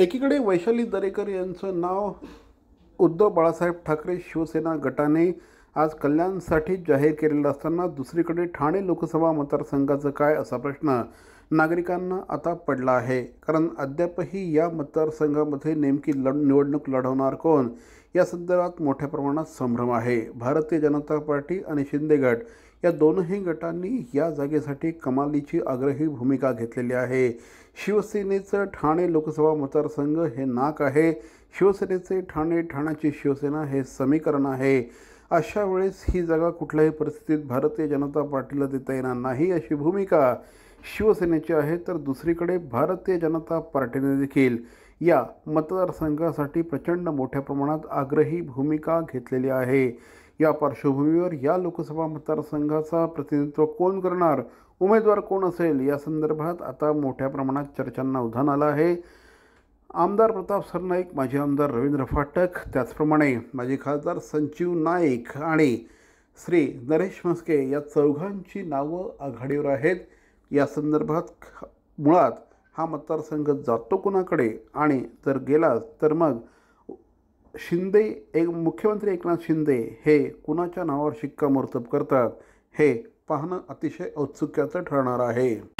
एकीकडे वैशाली दरेकर यांचं नाव उद्धव बाळासाहेब ठाकरे शिवसेना गटाने आज कल्याणसाठी जाहीर केलेलं असताना दुसरीकडे ठाणे लोकसभा मतदारसंघाचं काय असा प्रश्न नागरिकांना आता पडला आहे कारण अद्यापही या मतदारसंघामध्ये नेमकी लढ निवडणूक लढवणार कोण या संदर्भात मोठ्या प्रमाणात संभ्रम आहे भारतीय जनता पार्टी आणि शिंदे गट या दोनही गटांनी या जागेसाठी कमालीची आग्रही भूमिका घेतलेली आहे शिवसेनेचं ठाणे लोकसभा मतदारसंघ हे नाक आहे शिवसेनेचे ठाणे ठाण्याची शिवसेना हे समीकरण आहे अशा वेळेस ही जागा कुठल्याही परिस्थितीत भारतीय जनता पार्टीला देता येणार नाही अशी भूमिका शिवसेनेची आहे तर दुसरीकडे भारतीय जनता पार्टीने देखील या मतदारसंघासाठी प्रचंड मोठ्या प्रमाणात आग्रही भूमिका घेतलेली आहे या पार्श्वभूमीवर या लोकसभा मतदारसंघाचा प्रतिनिधित्व कोण करणार उमेदवार कोण असेल या संदर्भात आता मोठ्या प्रमाणात चर्चांना उधाण आलं आहे आमदार प्रताप सरनाईक माजी आमदार रवींद्र फाटक त्याचप्रमाणे माजी खासदार संजीव नाईक आणि श्री नरेश म्हस्के या चौघांची नावं आघाडीवर आहेत या संदर्भात मुळात हा मतदारसंघ जातो कोणाकडे आणि जर गेला तर मग शिंदे एक मुख्यमंत्री एकनाथ शिंदे हे कुणाच्या नावावर शिक्कामोर्तब करतात हे पाहणं अतिशय औत्सुक्याचं ठरणार आहे